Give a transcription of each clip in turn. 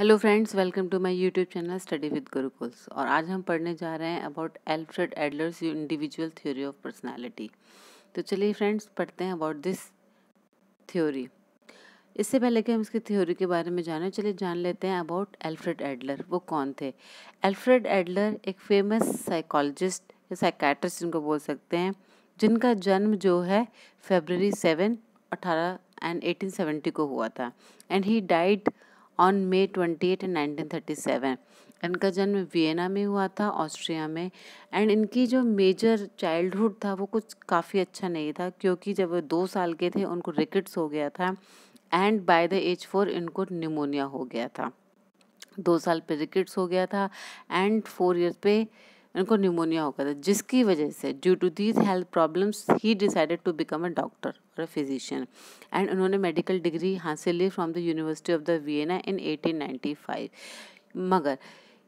hello friends welcome to my YouTube channel study with Gurukuls और आज हम पढ़ने जा रहे हैं about Alfred Adler's individual theory of personality तो चलिए फ्रेंड्स पढ़ते हैं अबाउट दिस थ्योरी इससे पहले कि हम इसकी थ्योरी के बारे में जाने चलिए जान लेते हैं अबाउट एल्फ्रेड एडलर वो कौन थे एल्फ्रेड एडलर एक फेमस साइकोलॉजिस्ट या साइकैट्रिस्ट जिनको बोल सकते हैं जिनका जन्म जो है फेबररी सेवन अठारह एंड एटीन सेवेंटी को हुआ था and he died on May twenty eight nineteen thirty seven इनका जन्म वियना में हुआ था ऑस्ट्रिया में एंड इनकी जो मेजर चाइल्डहुड था वो कुछ काफ़ी अच्छा नहीं था क्योंकि जब वो दो साल के थे उनको रिकेट्स हो गया था and by the age four इनको निमोनिया हो गया था दो साल पे रिकेट्स हो गया था एंड फोर ईयर्स पे उनको निमोनिया हो गया था जिसकी वजह से due to these health problems he decided to become a doctor और अ फिजिशियन एंड उन्होंने मेडिकल डिग्री हासिल ली from the university of the Vienna in 1895 मगर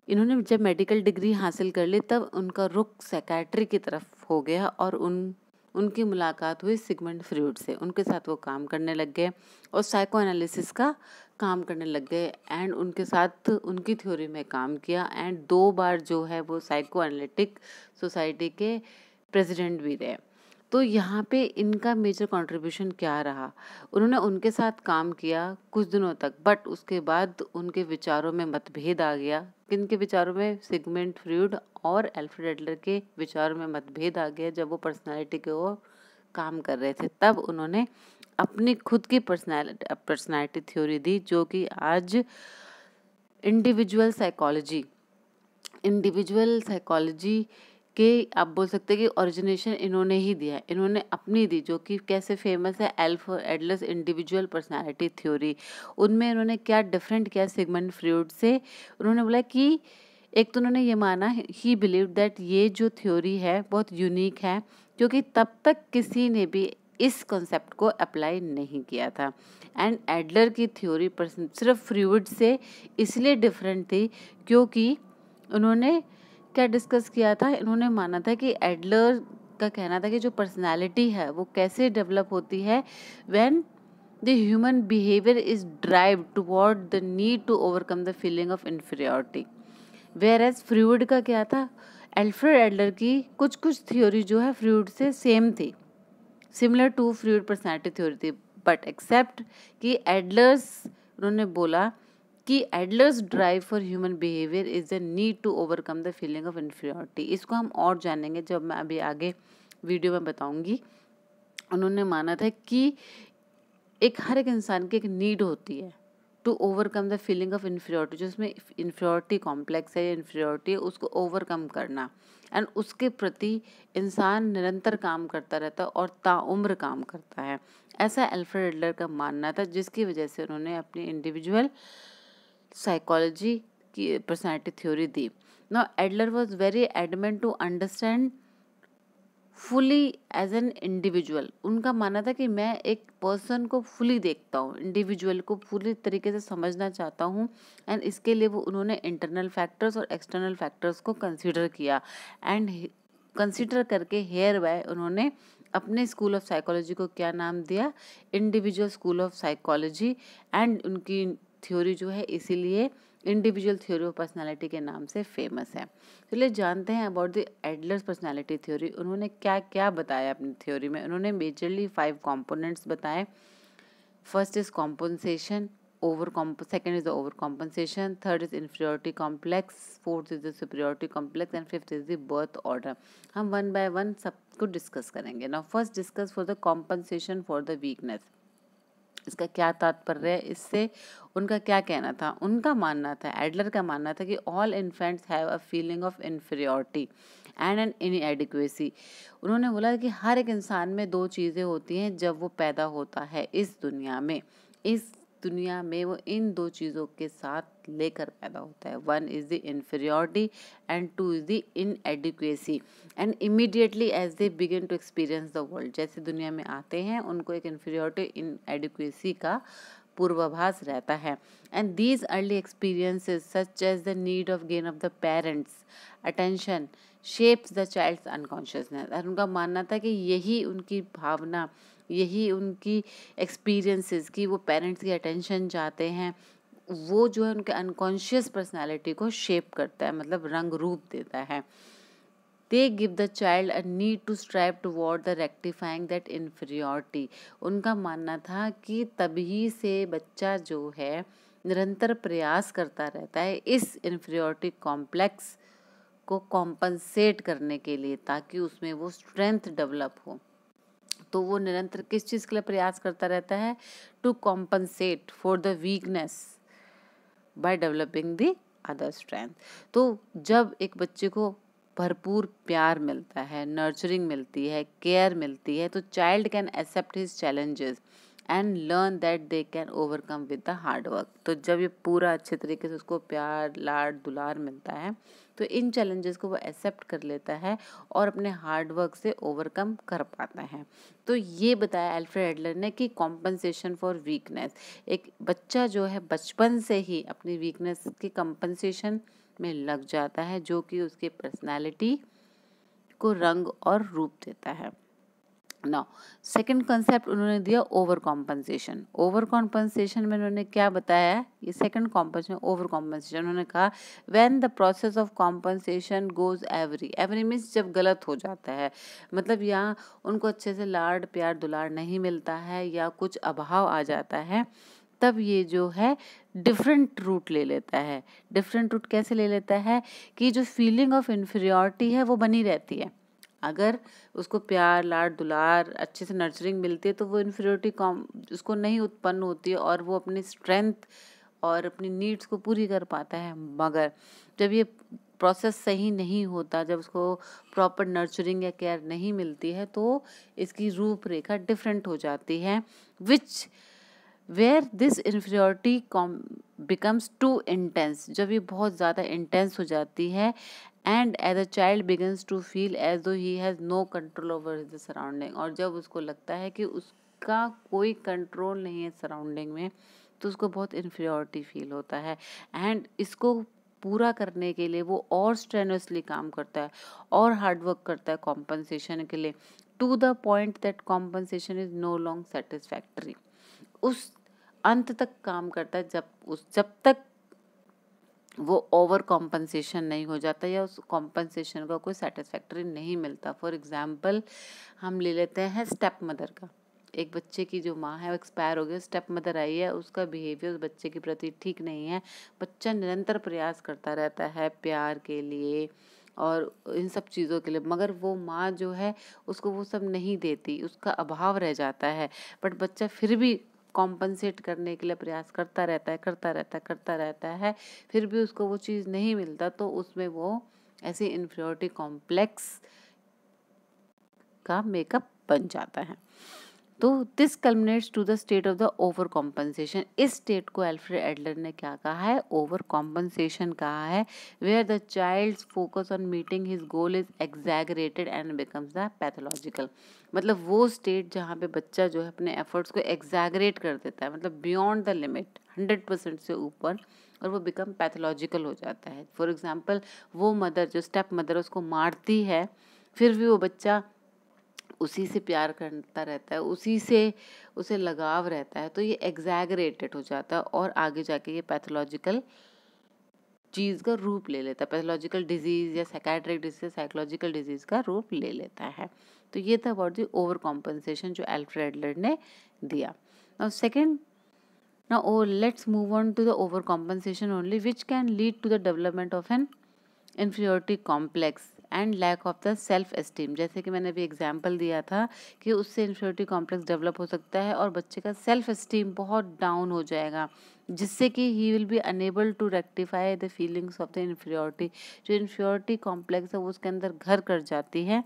इन्होंने जब मेडिकल डिग्री हासिल कर ली तब उनका रुख सेक्रेटरी की तरफ हो गया और उन उनकी मुलाकात हुई सिगमंड फ्रूड से उनके साथ वो काम करने लग गए और साइको एनालिसिस का काम करने लग गए एंड उनके साथ उनकी थ्योरी में काम किया एंड दो बार जो है वो साइको एनालिटिक सोसाइटी के प्रेसिडेंट भी रहे तो यहाँ पे इनका मेजर कंट्रीब्यूशन क्या रहा उन्होंने उनके साथ काम किया कुछ दिनों तक बट उसके बाद उनके विचारों में मतभेद आ गया किन के विचारों में सिगमेंट फ्रूड और एल्फ्रेड एडलर के विचारों में मतभेद आ गया जब वो पर्सनैलिटी के ओर काम कर रहे थे तब उन्होंने अपनी खुद की पर्सनैलिटी पर्सनैलिटी थ्योरी दी जो कि आज इंडिविजुअल साइकोलॉजी इंडिविजुअल साइकोलॉजी कि आप बोल सकते हैं कि ओरिजिनेशन इन्होंने ही दिया इन्होंने अपनी दी जो कि कैसे फेमस है एल्फ एडलस इंडिविजुअल पर्सनालिटी थ्योरी उनमें इन्होंने क्या डिफरेंट किया सिगमेंट फ्रूड से उन्होंने बोला कि एक तो उन्होंने ये माना ही बिलीव दैट ये जो थ्योरी है बहुत यूनिक है क्योंकि तब तक किसी ने भी इस कॉन्सेप्ट को अप्लाई नहीं किया था एंड एडलर की थ्योरी सिर्फ फ्रूड से इसलिए डिफरेंट थी क्योंकि उन्होंने क्या डिस्कस किया था इन्होंने माना था कि एडलर का कहना था कि जो पर्सनालिटी है वो कैसे डेवलप होती है when the human behaviour is drive toward the need to overcome the feeling of inferiority whereas Freud का क्या था एल्फ्रेड एडलर की कुछ कुछ थ्योरी जो है फ्रूड से सेम थी similar to Freud personality theory थी बट एक्सेप्ट कि एडलर्स उन्होंने बोला कि Adler's drive for human behaviour is the need to overcome the feeling of inferiority इसको हम और जानेंगे जब मैं अभी आगे वीडियो में बताऊंगी उन्होंने माना था कि एक हर एक इंसान की एक नीड होती है to overcome the feeling of inferiority जो उसमें इन्फीरियोरिटी कॉम्प्लेक्स है इन्फीरियोरिटी है उसको ओवरकम करना एंड उसके प्रति इंसान निरंतर काम करता रहता है और ताउम्र काम करता है ऐसा एल्फ्रेड एडलर का मानना था जिसकी वजह से उन्होंने अपनी इंडिविजुअल साइकोलॉजी की पर्सनैलिटी थ्योरी दी now Adler was very adamant to understand fully as an individual उनका मानना था कि मैं एक पर्सन को फुली देखता हूँ इंडिविजुअल को पूरी तरीके से समझना चाहता हूँ एंड इसके लिए वो उन्होंने इंटरनल फैक्टर्स और एक्सटर्नल फैक्टर्स को कंसिडर किया एंड कंसिडर करके हेयर बाय उन्होंने अपने स्कूल ऑफ साइकोलॉजी को क्या नाम दिया individual school of psychology and उनकी थ्योरी जो है इसीलिए इंडिविजुअल थ्योरी ऑफ पर्सनालिटी के नाम से फेमस है तो चलिए जानते हैं about the Adler's personality theory उन्होंने क्या क्या बताया अपनी थ्योरी में उन्होंने मेजरली फाइव कॉम्पोनेंट्स बताए first is compensation over comp second is the over compensation third is inferiority complex fourth is the superiority complex and fifth is the birth order हम one by one सबको discuss करेंगे ना first discuss for the compensation for the weakness इसका क्या तात्पर्य है इससे उनका क्या कहना था उनका मानना था एडलर का मानना था कि all infants have a feeling of inferiority and inadequacy उन्होंने बोला कि हर एक इंसान में दो चीज़ें होती हैं जब वो पैदा होता है इस दुनिया में इस दुनिया में वो इन दो चीज़ों के साथ लेकर पैदा होता है one is the inferiority and two is the inadequacy and immediately as they begin to experience the world जैसे दुनिया में आते हैं उनको एक इन्फेरियोरिटी इन एडिक्वेसी का पूर्वाभास रहता है and these early experiences such as the need of gain of the parents attention shapes the child's unconsciousness और उनका मानना था कि यही उनकी भावना यही उनकी एक्सपीरियंसेस की वो पेरेंट्स की अटेंशन चाहते हैं वो जो है उनके अनकॉन्शियस पर्सनालिटी को शेप करता है मतलब रंग रूप देता है they give the child a need to strive toward the rectifying that inferiority उनका मानना था कि तभी से बच्चा जो है निरंतर प्रयास करता रहता है इस इन्फेरियोरिटी कॉम्प्लेक्स को कॉम्पनसेट करने के लिए ताकि उसमें वो स्ट्रेंथ डेवलप हो तो वो निरंतर किस चीज़ के लिए प्रयास करता रहता है to compensate for the weakness by developing the other strength तो जब एक बच्चे को भरपूर प्यार मिलता है नर्चरिंग मिलती है केयर मिलती है तो child can accept his challenges and learn that they can overcome with the hard work तो जब ये पूरा अच्छे तरीके से उसको प्यार लाड दुलार मिलता है तो इन चैलेंजेस को वो एक्सेप्ट कर लेता है और अपने हार्ड वर्क से ओवरकम कर पाता है तो ये बताया एल्फ्रेड एडलर ने कि कॉम्पनसेशन फॉर वीकनेस एक बच्चा जो है बचपन से ही अपनी वीकनेस की कंपनसेशन में लग जाता है जो कि उसकी पर्सनैलिटी को रंग और रूप देता है नाउ सेकंड कंसेप्ट उन्होंने दिया ओवर कॉम्पनसेशन ओवर कॉम्पनसेशन में उन्होंने क्या बताया ये सेकंड कॉम्पनसेशन ओवर कॉम्पनसेशन उन्होंने कहा when the process of compensation goes every every means जब गलत हो जाता है मतलब यहाँ उनको अच्छे से लाड प्यार दुलार नहीं मिलता है या कुछ अभाव आ जाता है तब ये जो है डिफरेंट रूट ले लेता है डिफरेंट रूट कैसे ले लेता है कि जो फीलिंग ऑफ इन्फीरियोरिटी है वो बनी रहती है अगर उसको प्यार लाड दुलार अच्छे से नर्चरिंग मिलती है तो वो इन्फीरियोरिटी कॉम उसको नहीं उत्पन्न होती है और वो अपनी स्ट्रेंथ और अपनी नीड्स को पूरी कर पाता है मगर जब ये प्रोसेस सही नहीं होता जब उसको प्रॉपर नर्चरिंग या केयर नहीं मिलती है तो इसकी रूपरेखा डिफरेंट हो जाती है which where this com becomes too intense जब ये बहुत ज़्यादा इंटेंस हो जाती है and as a child begins to feel as though he has no control over the surrounding और जब उसको लगता है कि उसका कोई कंट्रोल नहीं है सराउंडिंग में तो उसको बहुत इन्फ्रियोरिटी फील होता है एंड इसको पूरा करने के लिए वो और स्ट्रेनसली काम करता है और हार्डवर्क करता है कॉम्पनसेशन के लिए to the point that compensation is no long satisfactory उस अंत तक काम करता है जब उस जब तक वो ओवर कॉम्पनसेशन नहीं हो जाता या उस कॉम्पनसेशन का कोई सेटिस्फैक्ट्री नहीं मिलता फॉर एग्जांपल हम ले लेते हैं स्टेप मदर का एक बच्चे की जो माँ है वो एक्सपायर हो गई स्टेप मदर आई है उसका बिहेवियर उस बच्चे के प्रति ठीक नहीं है बच्चा निरंतर प्रयास करता रहता है प्यार के लिए और इन सब चीज़ों के लिए मगर वो माँ जो है उसको वो सब नहीं देती उसका अभाव रह जाता है बट बच्चा फिर भी कॉम्पनसेट करने के लिए प्रयास करता रहता है करता रहता है करता रहता है फिर भी उसको वो चीज़ नहीं मिलता तो उसमें वो ऐसे इन्फ्रियोरिटी कॉम्प्लेक्स का मेकअप बन जाता है तो this culminates to the state of the over compensation इस स्टेट को एल्फ्रेड एडलर ने क्या कहा है ओवर कॉम्पनसेशन कहा है where the child's focus on meeting his goal is exaggerated and becomes the pathological मतलब वो स्टेट जहाँ पे बच्चा जो है अपने एफर्ट्स को एग्जैगरेट कर देता है मतलब beyond the limit hundred percent से ऊपर और वो बिकम पैथोलॉजिकल हो जाता है फॉर एग्जाम्पल वो मदर जो स्टेप मदर उसको मारती है फिर भी वो बच्चा उसी से प्यार करता रहता है उसी से उसे लगाव रहता है तो ये एग्जैगरेटेड हो जाता है और आगे जाके ये पैथोलॉजिकल चीज़ का रूप ले लेता है पैथोलॉजिकल डिजीज़ या साइकेट्रिक डिजीज या साइकोलॉजिकल डिजीज़ का रूप ले लेता है तो ये था अबाउट दी ओवर कॉम्पनसेशन जो एल्फ्रेडलर ने दिया और सेकेंड ना oh let's move on to the over compensation only which can lead to the development of an inferiority complex and lack of the self esteem जैसे कि मैंने अभी एग्जाम्पल दिया था कि उससे इन्फ्योरिटी कॉम्प्लेक्स डेवलप हो सकता है और बच्चे का सेल्फ एस्टीम बहुत डाउन हो जाएगा जिससे कि he will be unable to rectify the feelings of the inferiority जो इन्फ्योरिटी कॉम्प्लेक्स है वो उसके अंदर घर कर जाती है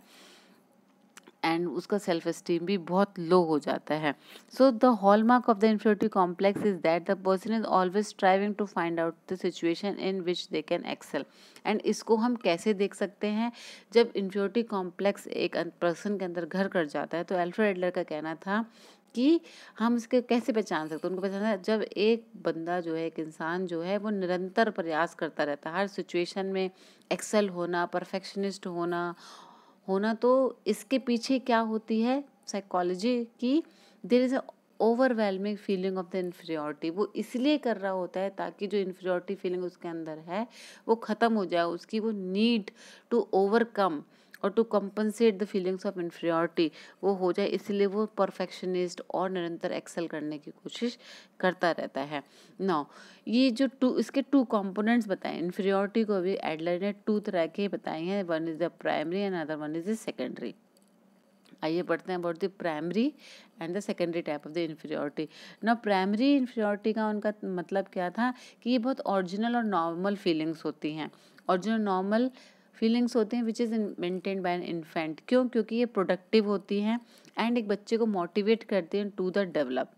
एंड उसका सेल्फ इस्टीम भी बहुत लो हो जाता है so the hallmark of the inferiority complex is that the person is always striving to find out the situation in which they can excel and इसको हम कैसे देख सकते हैं जब इन्फ्योरिटी कॉम्प्लेक्स एक पर्सन के अंदर घर कर जाता है तो एल्फ्रेड एडलर का कहना था कि हम इसके कैसे पहचान सकते हैं उनको पहचान जब एक बंदा जो है एक इंसान जो है वो निरंतर प्रयास करता रहता है हर सिचुएशन में एक्सेल होना परफेक्शनिस्ट होना होना तो इसके पीछे क्या होती है साइकोलॉजी की there is overwhelming feeling of the inferiority वो इसलिए कर रहा होता है ताकि जो इन्फ्रियोरिटी फीलिंग उसके अंदर है वो ख़त्म हो जाए उसकी वो नीड टू ओवरकम और to compensate the feelings of inferiority वो हो जाए इसलिए वो परफेक्शनिस्ट और निरंतर एक्सेल करने की कोशिश करता रहता है नौ ये जो टू इसके टू कंपोनेंट्स बताए इन्फीरियोरिटी को भी एडलर ने टू तरह के बताए हैं one is the primary and other one is the secondary आइए पढ़ते हैं about the primary and the secondary type of the inferiority ना प्राइमरी इन्फीरियोरिटी का उनका मतलब क्या था कि ये बहुत ओरिजिनल और नॉर्मल फीलिंग्स होती हैं ओरिजिनल नॉर्मल फीलिंग्स होते हैं which is maintain by an infant क्यों क्योंकि ये प्रोडक्टिव होती हैं एंड एक बच्चे को मोटिवेट करती हैं to the develop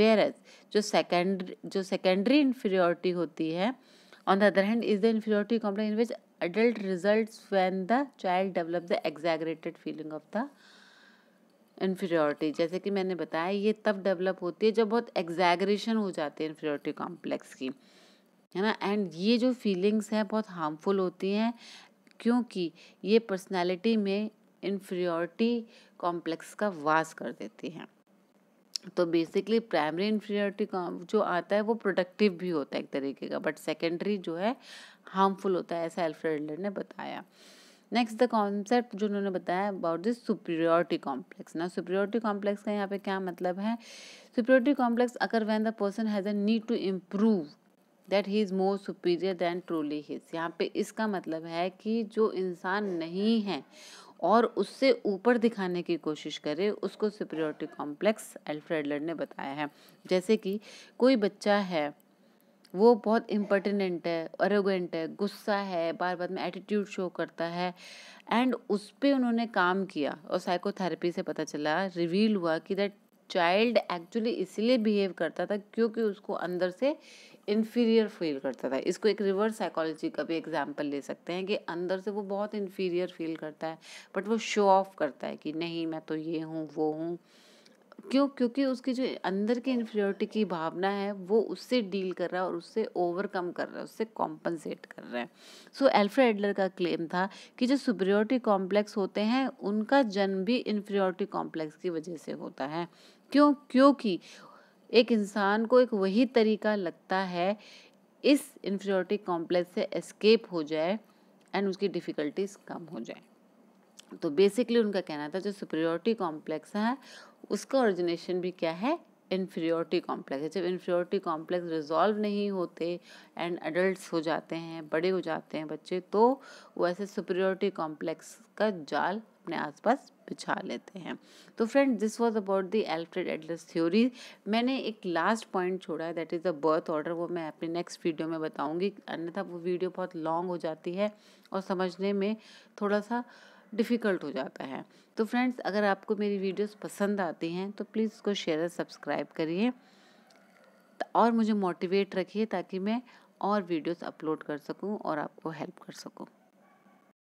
whereas जो सेकेंड जो सेकेंडरी इन्फीरियोरिटी होती है on the other hand is the inferiority complex in which adult result when the child develop the exaggerated feeling of the inferiority जैसे कि मैंने बताया ये तब डेवलप होती है जब बहुत एग्जैगरेशन हो जाती है इन्फीरियोरिटी कॉम्प्लेक्स की है ना एंड ये जो फीलिंग्स हैं बहुत हार्मफुल होती हैं क्योंकि ये पर्सनालिटी में इन्फ्रियोरिटी कॉम्प्लेक्स का वास कर देती हैं तो बेसिकली प्राइमरी इन्फ्रियोरिटी जो आता है वो प्रोडक्टिव भी होता है एक तरीके का बट सेकेंडरी जो है हार्मफुल होता है ऐसा एल्फ्रेड ने बताया नेक्स्ट द कॉन्सेप्ट जो उन्होंने बताया अबाउट दिस सुपरियोरिटी कॉम्प्लेक्स ना सुपीरियोरिटी कॉम्प्लेक्स का यहाँ पे क्या मतलब है सुपीरियोरिटी कॉम्प्लेक्स अगर when the person has a need to improve that he is more superior than truly his यहाँ पे इसका मतलब है कि जो इंसान नहीं है और उससे ऊपर दिखाने की कोशिश करे उसको सुपरियोरिटी कॉम्प्लेक्स एल्फ्रेडलर ने बताया है जैसे कि कोई बच्चा है वो बहुत इम्पर्टिनेंट है अरोगेंट है गुस्सा है बार बार में एटीट्यूड शो करता है एंड उस पर उन्होंने काम किया और साइकोथेरेपी से पता चला रिवील हुआ कि दैट चाइल्ड एक्चुअली इसलिए बिहेव करता था क्योंकि उसको अंदर से इन्फीरियर फील करता था इसको एक रिवर्स साइकोलॉजी का भी एग्जाम्पल ले सकते हैं कि अंदर से वो बहुत इन्फीरियर फील करता है बट वो शो ऑफ करता है कि नहीं मैं तो ये हूँ वो हूँ क्यों क्योंकि उसकी जो अंदर की इन्फीरियोरिटी की भावना है वो उससे डील कर रहा है और उससे ओवरकम कर रहा है उससे कॉम्पनसेट कर रहा है सो एल्फ्रेड एडलर का क्लेम था कि जो सुपरियोरिटी कॉम्प्लेक्स होते हैं उनका जन्म भी इन्फीरियोरिटी कॉम्प्लेक्स की वजह से होता है क्यों क्योंकि एक इंसान को एक वही तरीका लगता है इस इन्फीरियोरिटी कॉम्प्लेक्स से एस्केप हो जाए एंड उसकी डिफ़िकल्टीज कम हो जाए तो बेसिकली उनका कहना था जो सुपरियोरिटी कॉम्प्लेक्स है उसका ओरिजिनेशन भी क्या है इन्फीरियोरिटी कॉम्प्लेक्स जब इन्फीरियोरिटी कॉम्प्लेक्स रिजॉल्व नहीं होते एंड एडल्ट हो जाते हैं बड़े हो जाते हैं बच्चे तो वो ऐसे सुपरियोरिटी कॉम्प्लेक्स का जाल अपने आसपास बिछा लेते हैं तो friend this was about the Alfred Adler's theory मैंने एक लास्ट पॉइंट छोड़ा है that is the birth order वो मैं अपने नेक्स्ट वीडियो में बताऊँगी अन्यथा वो वीडियो बहुत लॉन्ग हो जाती है और समझने में थोड़ा सा डिफ़िकल्ट हो जाता है तो फ्रेंड्स अगर आपको मेरी वीडियोस पसंद आती हैं तो प्लीज़ उसको शेयर और सब्सक्राइब करिए और मुझे मोटिवेट रखिए ताकि मैं और वीडियोस अपलोड कर सकूं और आपको हेल्प कर सकूं